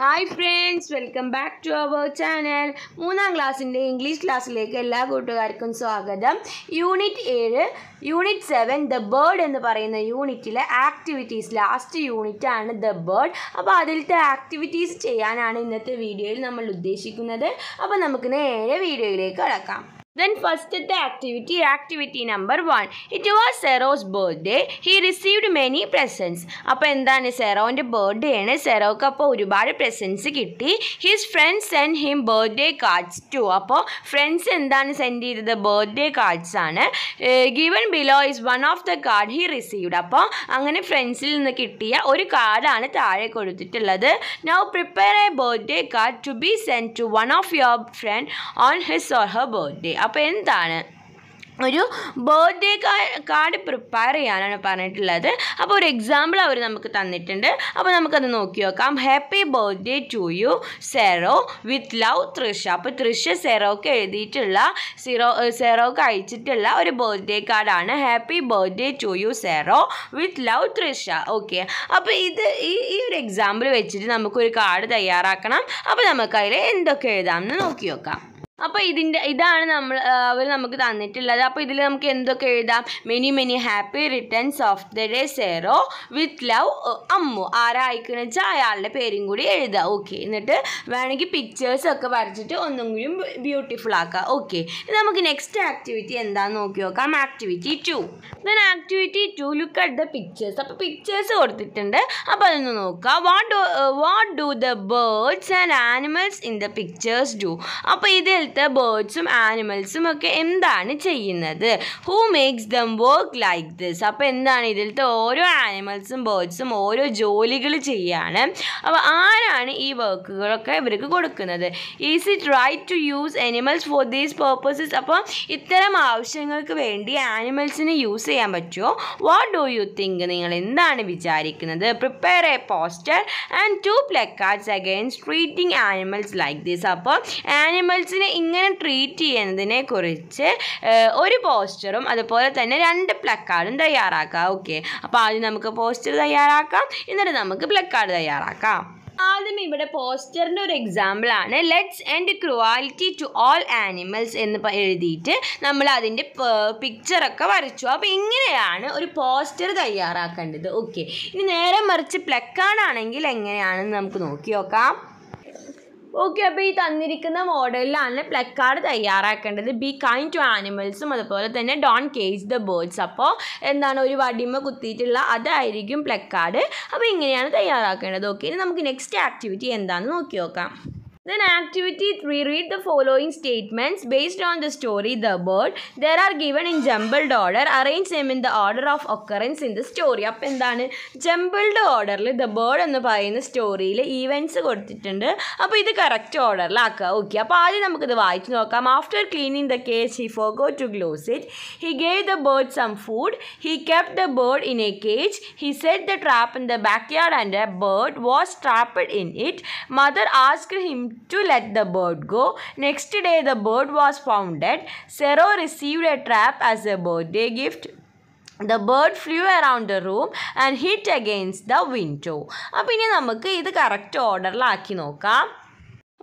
Hi friends welcome back to our channel മൂന്നാം ക്ലാസ്സിൻ്റെ English ക്ലാസ്സിലേക്ക് എല്ലാ കൂട്ടുകാർക്കും സ്വാഗതം യൂണിറ്റ് ഏഴ് യൂണിറ്റ് സെവൻ ദ ബേർഡ് എന്ന് പറയുന്ന യൂണിറ്റിലെ ആക്ടിവിറ്റീസ് ലാസ്റ്റ് യൂണിറ്റ് ആണ് ദ ബേർഡ് അപ്പോൾ അതിലത്തെ ആക്ടിവിറ്റീസ് ചെയ്യാനാണ് ഇന്നത്തെ വീഡിയോയിൽ നമ്മൾ ഉദ്ദേശിക്കുന്നത് അപ്പോൾ നമുക്ക് നേരെ വീഡിയോയിലേക്ക് കടക്കാം ദെൻ ഫസ്റ്റത്തെ activity activity number one it was Zero's birthday he received many presents അപ്പോൾ എന്താണ് സെറോൻ്റെ ബർത്ത്ഡേ ആണ് സെറോക്ക് അപ്പോൾ ഒരുപാട് പ്രസൻസ് കിട്ടി his friends send him birthday cards to അപ്പോൾ ഫ്രണ്ട്സ് എന്താണ് സെൻഡ് ചെയ്തത് ബർത്ത്ഡേ കാർഡ്സ് ആണ് given below is one of the card he received അപ്പോൾ അങ്ങനെ ഫ്രണ്ട്സിൽ നിന്ന് കിട്ടിയ ഒരു കാർഡാണ് താഴെ കൊടുത്തിട്ടുള്ളത് now prepare a birthday card to be send to one of your friend on his or her birthday അപ്പോൾ എന്താണ് ഒരു ബർത്ത്ഡേ കാർഡ് പ്രിപ്പയർ ചെയ്യാനാണ് പറഞ്ഞിട്ടുള്ളത് അപ്പോൾ ഒരു എക്സാമ്പിൾ അവർ നമുക്ക് തന്നിട്ടുണ്ട് അപ്പോൾ നമുക്കത് നോക്കി നോക്കാം happy birthday to you Zero with love Trisha അപ്പോൾ തൃഷ സെറോക്ക് എഴുതിയിട്ടുള്ള സിറോ സെറോക്ക് അയച്ചിട്ടുള്ള ഒരു ബർത്ത്ഡേ കാർഡാണ് happy birthday to you Zero with love Trisha okay അപ്പോൾ ഇത് ഈ ഈ ഒരു എക്സാമ്പിൾ വെച്ചിട്ട് നമുക്കൊരു കാർഡ് തയ്യാറാക്കണം അപ്പോൾ നമുക്കതിൽ എന്തൊക്കെ എഴുതാമെന്ന് നോക്കി നോക്കാം അപ്പോൾ ഇതിൻ്റെ ഇതാണ് നമ്മൾ അവർ നമുക്ക് തന്നിട്ടുള്ളത് അപ്പോൾ ഇതിൽ നമുക്ക് എന്തൊക്കെ എഴുതാം many many happy returns of the day Zero with love Ammu ആരായിക്കുന്ന വെച്ചാൽ അയാളുടെ പേരും കൂടി എഴുതാം ഓക്കെ എന്നിട്ട് വേണമെങ്കിൽ പിക്ചേഴ്സ് ഒക്കെ വരച്ചിട്ട് ഒന്നും കൂടി ബ്യൂട്ടിഫുൾ ആക്കാം ഓക്കെ നമുക്ക് നെക്സ്റ്റ് ആക്ടിവിറ്റി എന്താണെന്ന് നോക്കി നോക്കാം activity two then activity two look at the pictures അപ്പോൾ പിക്ചേഴ്സ് കൊടുത്തിട്ടുണ്ട് അപ്പോൾ അതൊന്ന് നോക്കാം what do what do the birds and animals in the pictures do അപ്പോൾ ഇതിൽ ഇവിടുത്തെ ബേർഡ്സും ആനിമൽസും ഒക്കെ എന്താണ് ചെയ്യുന്നത് who makes them work like this അപ്പോൾ എന്താണ് ഇതിലത്തെ ഓരോ ആനിമൽസും ബേർഡ്സും ഓരോ ജോലികൾ ചെയ്യാണ് അപ്പോൾ ആരാണ് ഈ വർക്കുകളൊക്കെ ഇവർക്ക് കൊടുക്കുന്നത് is it right to use animals for these purposes അപ്പോൾ ഇത്തരം ആവശ്യങ്ങൾക്ക് വേണ്ടി ആനിമൽസിനെ യൂസ് ചെയ്യാൻ പറ്റുമോ വാട്ട് ഡു യു തിങ്ക് നിങ്ങൾ എന്താണ് വിചാരിക്കുന്നത് prepare a poster and two placards against treating animals like this അപ്പോൾ ആനിമൽസിനെ ഇങ്ങനെ ട്രീറ്റ് ചെയ്യുന്നതിനെ കുറിച്ച് ഒരു പോസ്റ്ററും അതുപോലെ തന്നെ രണ്ട് പ്ലക്കാർഡും തയ്യാറാക്കാം ഓക്കെ അപ്പോൾ ആദ്യം നമുക്ക് പോസ്റ്റർ തയ്യാറാക്കാം എന്നിട്ട് നമുക്ക് പ്ലക്കാർഡ് തയ്യാറാക്കാം ആദ്യം ഇവിടെ പോസ്റ്ററിൻ്റെ ഒരു എക്സാമ്പിൾ ആണ് let's end cruelty to all animals എന്ന് എഴുതിയിട്ട് നമ്മൾ അതിൻ്റെ പിക്ചറൊക്കെ വരച്ചു അപ്പോൾ ഇങ്ങനെയാണ് ഒരു പോസ്റ്റർ തയ്യാറാക്കേണ്ടത് ഓക്കെ ഇനി നേരെ മറിച്ച് പ്ലക്കാണാണെങ്കിൽ എങ്ങനെയാണെന്ന് നമുക്ക് നോക്കി നോക്കാം ഓക്കെ അപ്പോൾ ഈ തന്നിരിക്കുന്ന മോഡലിലാണ് പ്ലക്കാർഡ് തയ്യാറാക്കേണ്ടത് ബി കൈൻഡ് ടു ആനിമൽസും അതുപോലെ തന്നെ ഡോൺ കേജ് ദ ബേർഡ്സ് അപ്പോൾ എന്താണ് ഒരു വടിമ കുത്തിയിട്ടുള്ള അതായിരിക്കും പ്ലക്കാർഡ് അപ്പോൾ ഇങ്ങനെയാണ് തയ്യാറാക്കേണ്ടത് ഓക്കെ ഇനി നമുക്ക് നെക്സ്റ്റ് ആക്ടിവിറ്റി എന്താണെന്ന് നോക്കി നോക്കാം Then activity 3 read the following statements based on the story The Bird. There are given in jumbled order. Arrange them in the order of occurrence in the story. അപ്പം എന്താണ് jumbled ഓർഡറിൽ the bird എന്ന് പറയുന്ന സ്റ്റോറിയിൽ events കൊടുത്തിട്ടുണ്ട് അപ്പോൾ ഇത് correct ഓർഡറിലാക്കുക okay അപ്പോൾ ആദ്യം നമുക്കിത് വായിച്ചു നോക്കാം after cleaning the cage he forgot to close it he gave the bird some food he kept the bird in a cage he set the trap in the back yard and a bird was trapped in it mother asked him to let the bird go. Next day, the bird was found dead. Sero received a trap as a birthday gift. The bird flew around the room and hit against the window. Now, we will correct order.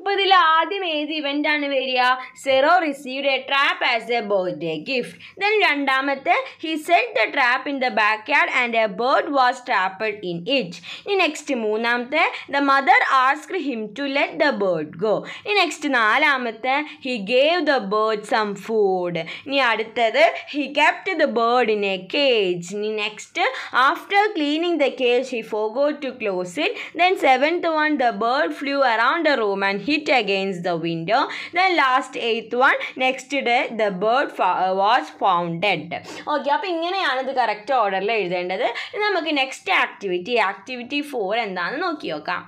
മുപ്പതിൽ ആദ്യം ഏത് event ആണ് വരിക Zero received a trap as a birthday gift then രണ്ടാമത്തെ he set the trap in the back yard and a bird was trapped in it ഇനി next മൂന്നാമത്തെ the mother asked him to let the bird go ഇനി next നാലാമത്തെ he gave the bird some food ഇനി അടുത്തത് he kept the bird in a cage ഇനി next after cleaning the cage he forgot to close it then seventh one the bird flew around the room and he hit against the window. Then last eighth one, next day the bird uh, was found dead. Okay അപ്പോൾ ഇങ്ങനെയാണ് ഇത് correct ഓർഡറിൽ എഴുതേണ്ടത് നമുക്ക് next activity activity four എന്താണെന്ന് നോക്കി നോക്കാം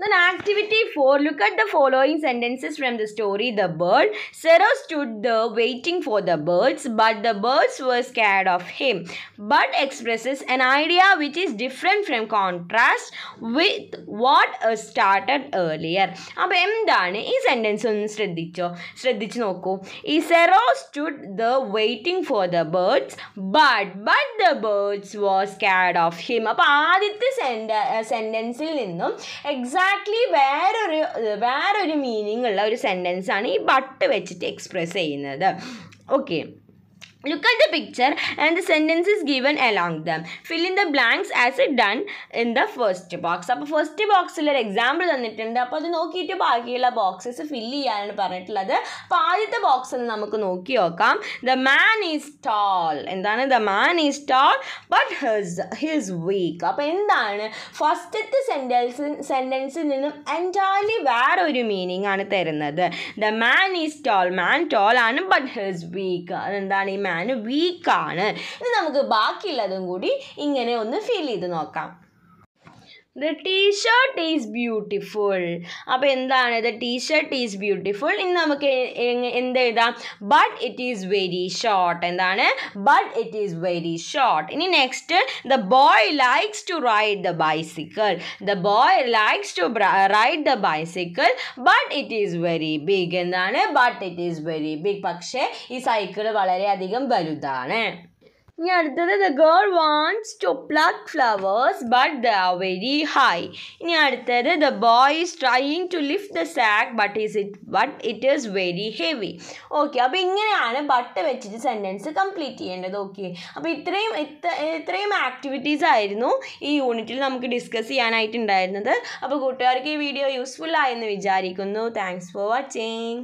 Then activity 4. Look at the following sentences from the story The Bird. Sarah stood there waiting for the birds, but the birds were scared of him. But expresses an idea which is different from contrast with what uh, started earlier. അപ്പോൾ എന്താണ് ഈ sentence ഒന്ന് ശ്രദ്ധിച്ചോ ശ്രദ്ധിച്ച് നോക്കൂ ഈ Zero stood the waiting for the birds but but the birds was scared of him അപ്പോൾ ആദ്യത്തെ സെൻറ്റ സെൻറ്റൻസിൽ uh, നിന്നും എക്സാക്ട് എക്സാക്ട്ലി വേറൊരു വേറൊരു മീനിങ് ഉള്ള ഒരു സെൻറ്റൻസാണ് ഈ ബട്ട് വെച്ചിട്ട് എക്സ്പ്രസ് ചെയ്യുന്നത് okay look at the picture and the sentence is given along them fill in the blanks as it done in the first box അപ്പോൾ ഫസ്റ്റ് ബോക്സിൽ ഒരു എക്സാമ്പിൾ തന്നിട്ടുണ്ട് അപ്പോൾ അത് നോക്കിയിട്ട് ബാക്കിയുള്ള ബോക്സസ് ഫില്ല് ചെയ്യാനാണ് പറഞ്ഞിട്ടുള്ളത് അപ്പോൾ ആദ്യത്തെ ബോക്സ് ഒന്ന് നമുക്ക് നോക്കി നോക്കാം ദ മാൻ ഈസ് ടോൾ എന്താണ് the man is tall but his his weak അപ്പോൾ എന്താണ് ഫസ്റ്റത്തെ സെൻറ്റൻസ് സെൻറ്റൻസിൽ നിന്നും എൻറ്റയർലി വേറെ ഒരു മീനിങ് ആണ് തരുന്നത് the man is tall man tall ആണ് ബട്ട് ഹിസ് വീക്ക് അതെന്താണ് ഈ മാൻ വീക്കാണ് ഇനി നമുക്ക് ബാക്കിയുള്ളതും കൂടി ഇങ്ങനെ ഒന്ന് ഫീൽ ചെയ്ത് നോക്കാം ദ ടീഷർട്ട് ഈസ് ബ്യൂട്ടിഫുൾ അപ്പോൾ എന്താണ് ദ ടീഷർട്ട് ഈസ് ബ്യൂട്ടിഫുൾ ഇന്ന് നമുക്ക് എന്ത് എഴുതാം but it is very short എന്താണ് but it is very short ഇനി next the boy likes to ride the bicycle the boy likes to ride the bicycle but it is very big എന്താണ് but it is very big പക്ഷേ ഈ cycle വളരെയധികം വലുതാണ് ഇനി അടുത്തത് the girl wants to pluck flowers but the are very high ഇനി അടുത്തത് the boy is trying to lift the sac but is it but it is very heavy okay അപ്പോൾ ഇങ്ങനെയാണ് ബട്ട് വെച്ചിട്ട് സെൻറ്റൻസ് കംപ്ലീറ്റ് ചെയ്യേണ്ടത് okay അപ്പോൾ ഇത്രയും ഇത്രയും activities ആയിരുന്നു ഈ യൂണിറ്റിൽ നമുക്ക് ഡിസ്കസ് ചെയ്യാനായിട്ടുണ്ടായിരുന്നത് അപ്പോൾ കൂട്ടുകാർക്ക് ഈ വീഡിയോ യൂസ്ഫുൾ ആയെന്ന് വിചാരിക്കുന്നു താങ്ക്സ് ഫോർ വാച്ചിങ്